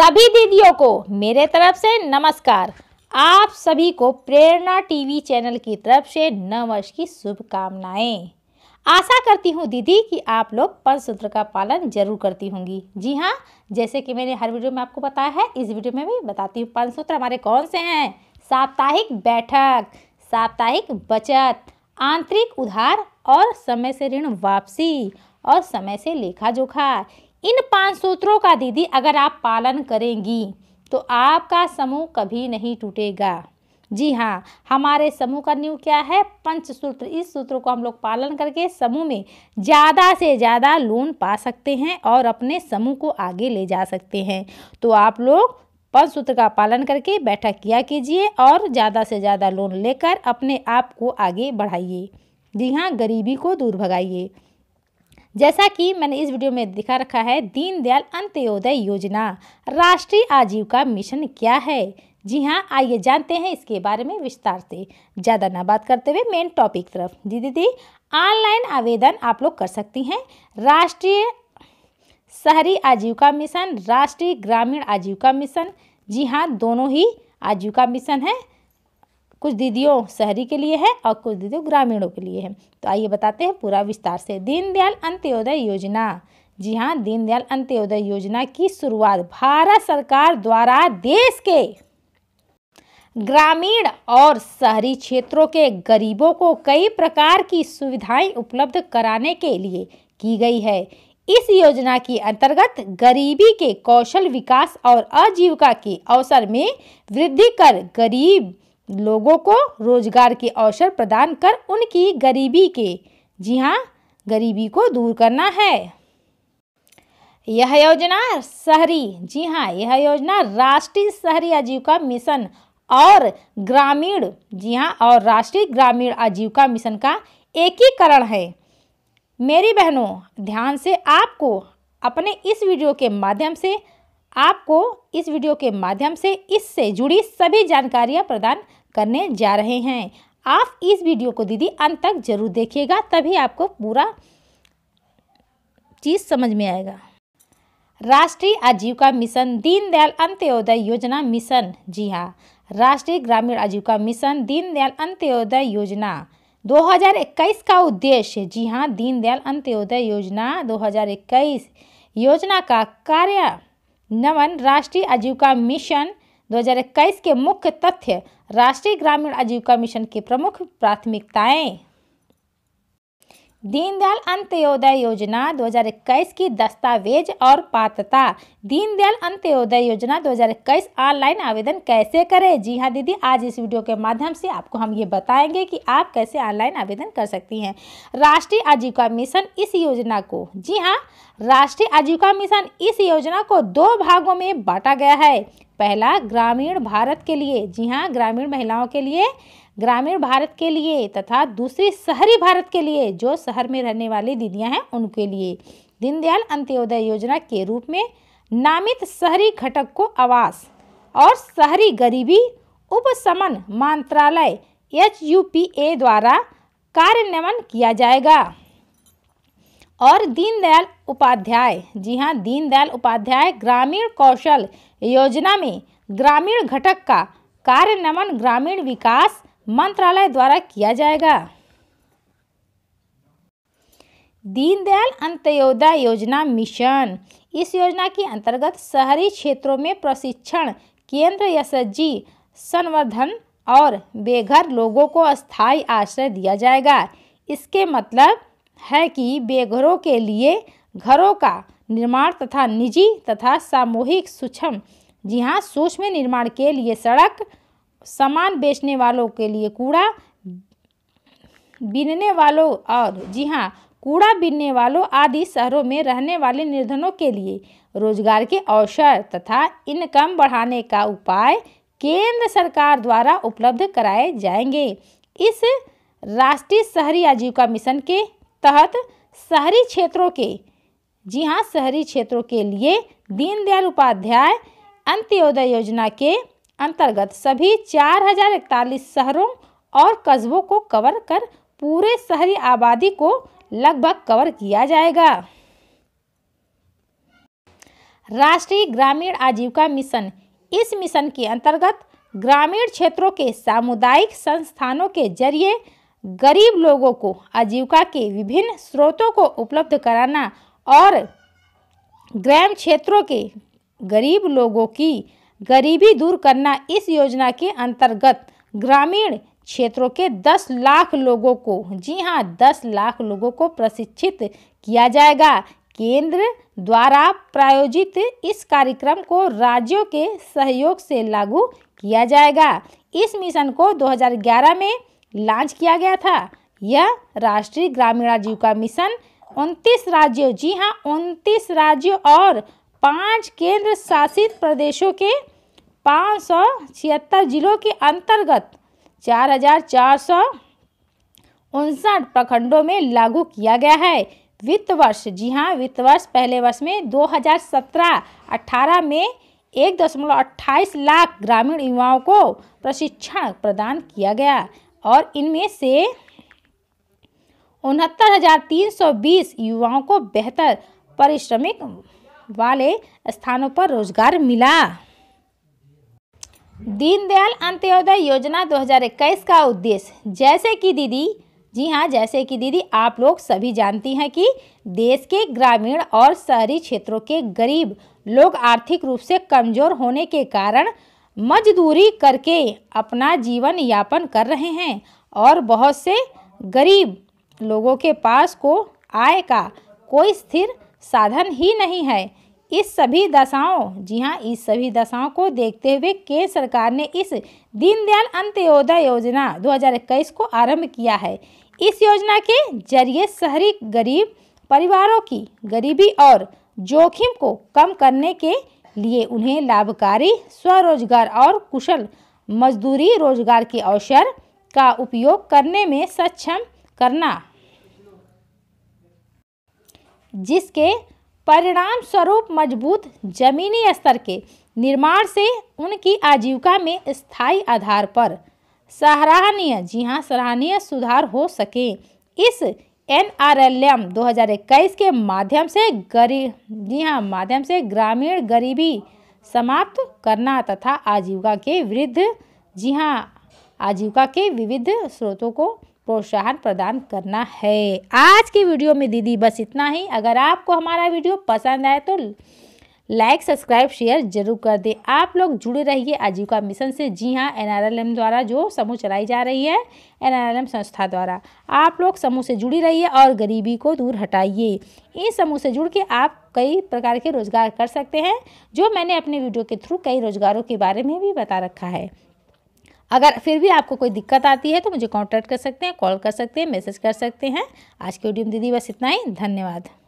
सभी दीदियों को मेरे तरफ से नमस्कार आप सभी को प्रेरणा टीवी चैनल की तरफ से नववर्ष की शुभकामनाएं आशा करती हूं दीदी कि आप लोग पंचसूत्र का पालन जरूर करती होंगी जी हाँ जैसे कि मैंने हर वीडियो में आपको बताया है इस वीडियो में भी बताती हूँ पंचसूत्र हमारे कौन से हैं साप्ताहिक बैठक साप्ताहिक बचत आंतरिक उधार और समय से ऋण वापसी और समय से लेखा जोखा इन पांच सूत्रों का दीदी अगर आप पालन करेंगी तो आपका समूह कभी नहीं टूटेगा जी हाँ हमारे समूह का न्यू क्या है पंच सूत्र इस सूत्र को हम लोग पालन करके समूह में ज़्यादा से ज़्यादा लोन पा सकते हैं और अपने समूह को आगे ले जा सकते हैं तो आप लोग पंच सूत्र का पालन करके बैठक किया कीजिए और ज़्यादा से ज़्यादा लोन लेकर अपने आप को आगे बढ़ाइए जी हाँ गरीबी को दूर भगाइए जैसा कि मैंने इस वीडियो में दिखा रखा है दीनदयाल अंत्योदय योजना राष्ट्रीय आजीविका मिशन क्या है जी हाँ आइए जानते हैं इसके बारे में विस्तार से ज़्यादा ना बात करते हुए मेन टॉपिक तरफ जी दीदी ऑनलाइन आवेदन आप लोग कर सकती हैं राष्ट्रीय शहरी आजीविका मिशन राष्ट्रीय ग्रामीण आजीविका मिशन जी हाँ दोनों ही आजीविका मिशन है कुछ दीदियों शहरी के लिए है और कुछ दीदियों ग्रामीणों के लिए है तो आइए बताते हैं पूरा विस्तार से दीनदयाल अंत्योदय योजना जी हाँ दीनदयाल अंत्योदय योजना की शुरुआत भारत सरकार द्वारा देश के ग्रामीण और शहरी क्षेत्रों के गरीबों को कई प्रकार की सुविधाएं उपलब्ध कराने के लिए की गई है इस योजना के अंतर्गत गरीबी के कौशल विकास और आजीविका के अवसर में वृद्धि कर गरीब लोगों को रोजगार के अवसर प्रदान कर उनकी गरीबी के जी हाँ गरीबी को दूर करना है यह योजना शहरी जी हाँ यह योजना राष्ट्रीय शहरी आजीविका मिशन और ग्रामीण जी हाँ और राष्ट्रीय ग्रामीण आजीविका मिशन का एकीकरण है मेरी बहनों ध्यान से आपको अपने इस वीडियो के माध्यम से आपको इस वीडियो के माध्यम से इससे जुड़ी सभी जानकारियां प्रदान करने जा रहे हैं आप इस वीडियो को दीदी अंत तक जरूर देखिएगा तभी आपको पूरा चीज़ समझ में आएगा राष्ट्रीय आजीविका मिशन दीनदयाल अंत्योदय योजना मिशन जी हाँ राष्ट्रीय ग्रामीण आजीविका मिशन दीनदयाल अंत्योदय योजना 2021 का उद्देश्य जी हाँ दीनदयाल अंत्योदय योजना 2021 योजना का कार्यान्वयन राष्ट्रीय आजीविका मिशन 2021 के मुख्य तथ्य राष्ट्रीय ग्रामीण आजीविका मिशन की प्रमुख प्राथमिकताएं दीनदयाल अंत्योदय योजना 2021 की दस्तावेज और पात्रता दीनदयाल अंत्योदय योजना 2021 ऑनलाइन आवेदन कैसे करें जी हाँ दीदी आज इस वीडियो के माध्यम से आपको हम ये बताएंगे कि आप कैसे ऑनलाइन आवेदन कर सकती हैं राष्ट्रीय आजीविका मिशन इस योजना को जी हाँ राष्ट्रीय आजीविका मिशन इस योजना को दो भागों में बांटा गया है पहला ग्रामीण भारत के लिए जी हाँ ग्रामीण महिलाओं के लिए ग्रामीण भारत के लिए तथा दूसरी शहरी भारत के लिए जो शहर में रहने वाली दीदियाँ हैं उनके लिए दीनदयाल अंत्योदय योजना के रूप में नामित शहरी घटक को आवास और शहरी गरीबी उपशमन मंत्रालय एच द्वारा कार्यान्वयन किया जाएगा और दीनदयाल उपाध्याय जी हाँ दीनदयाल उपाध्याय ग्रामीण कौशल योजना में ग्रामीण घटक का कार्य नमन ग्रामीण विकास मंत्रालय द्वारा किया जाएगा दीनदयाल अंत्योदय योजना मिशन इस योजना के अंतर्गत शहरी क्षेत्रों में प्रशिक्षण केंद्र यशजी संवर्धन और बेघर लोगों को स्थायी आश्रय दिया जाएगा इसके मतलब है कि बेघरों के लिए घरों का निर्माण तथा निजी तथा सामूहिक सूक्ष्म जी हाँ सूक्ष्म निर्माण के लिए सड़क सामान बेचने वालों के लिए कूड़ा बीनने वालों और जी हाँ कूड़ा बीनने वालों आदि शहरों में रहने वाले निर्धनों के लिए रोजगार के अवसर तथा इनकम बढ़ाने का उपाय केंद्र सरकार द्वारा उपलब्ध कराए जाएंगे इस राष्ट्रीय शहरी आजीविका मिशन के तहत शहरी क्षेत्रों के जी हाँ शहरी क्षेत्रों के लिए दीनदयाल उपाध्याय अंत्योदय योजना के अंतर्गत सभी चार हजार इकतालीस शहरों और कस्बों को कवर कर पूरे शहरी आबादी को लगभग कवर किया जाएगा राष्ट्रीय ग्रामीण आजीविका मिशन इस मिशन के अंतर्गत ग्रामीण क्षेत्रों के सामुदायिक संस्थानों के जरिए गरीब लोगों को आजीविका के विभिन्न स्रोतों को उपलब्ध कराना और ग्राम क्षेत्रों के गरीब लोगों की गरीबी दूर करना इस योजना के अंतर्गत ग्रामीण क्षेत्रों के 10 लाख लोगों को जी हाँ 10 लाख लोगों को प्रशिक्षित किया जाएगा केंद्र द्वारा प्रायोजित इस कार्यक्रम को राज्यों के सहयोग से लागू किया जाएगा इस मिशन को 2011 में लॉन्च किया गया था यह राष्ट्रीय ग्रामीण आजीविका मिशन उनतीस राज्यों जी हाँ उनतीस राज्यों और पांच केंद्र शासित प्रदेशों के पाँच सौ छिहत्तर जिलों के अंतर्गत चार हजार चार सौ उनसठ प्रखंडों में लागू किया गया है वित्त वर्ष जी हाँ वित्त वर्ष पहले वर्ष में 2017-18 में एक दशमलव अट्ठाईस लाख ग्रामीण युवाओं को प्रशिक्षण प्रदान किया गया और इनमें से उनहत्तर हज़ार तीन सौ बीस युवाओं को बेहतर परिश्रमिक वाले स्थानों पर रोजगार मिला दीनदयाल अंत्योदय योजना 2021 का उद्देश्य जैसे कि दीदी जी हाँ जैसे कि दीदी आप लोग सभी जानती हैं कि देश के ग्रामीण और शहरी क्षेत्रों के गरीब लोग आर्थिक रूप से कमज़ोर होने के कारण मजदूरी करके अपना जीवन यापन कर रहे हैं और बहुत से गरीब लोगों के पास को आय का कोई स्थिर साधन ही नहीं है इस सभी दशाओं जी हाँ इस सभी दशाओं को देखते हुए केंद्र सरकार ने इस दीनदयाल अंत्योदय योजना 2021 को आरंभ किया है इस योजना के जरिए शहरी गरीब परिवारों की गरीबी और जोखिम को कम करने के लिए उन्हें लाभकारी स्वरोजगार और कुशल मजदूरी रोजगार के अवसर का उपयोग करने में सक्षम करना जिसके परिणाम स्वरूप मजबूत जमीनी स्तर के निर्माण से उनकी आजीविका में स्थायी आधार पर सराहनीय जी हाँ सराहनीय सुधार हो सके इस एन आर एल एम दो के माध्यम से गरीब जी हाँ माध्यम से ग्रामीण गरीबी समाप्त करना तथा आजीविका के विरुद्ध जी हाँ आजीविका के विविध स्रोतों को प्रोत्साहन प्रदान करना है आज की वीडियो में दीदी बस इतना ही अगर आपको हमारा वीडियो पसंद आए तो लाइक सब्सक्राइब शेयर जरूर कर दें आप लोग जुड़े रहिए आजीविका मिशन से जी हाँ एनआरएलएम द्वारा जो समूह चलाई जा रही है एनआरएलएम संस्था द्वारा आप लोग समूह से जुड़ी रहिए और गरीबी को दूर हटाइए इन समूह से जुड़ के आप कई प्रकार के रोज़गार कर सकते हैं जो मैंने अपने वीडियो के थ्रू कई रोज़गारों के बारे में भी बता रखा है अगर फिर भी आपको कोई दिक्कत आती है तो मुझे कॉन्टैक्ट कर सकते हैं कॉल कर सकते हैं मैसेज कर सकते हैं आज के वीडियो में दीदी बस इतना ही धन्यवाद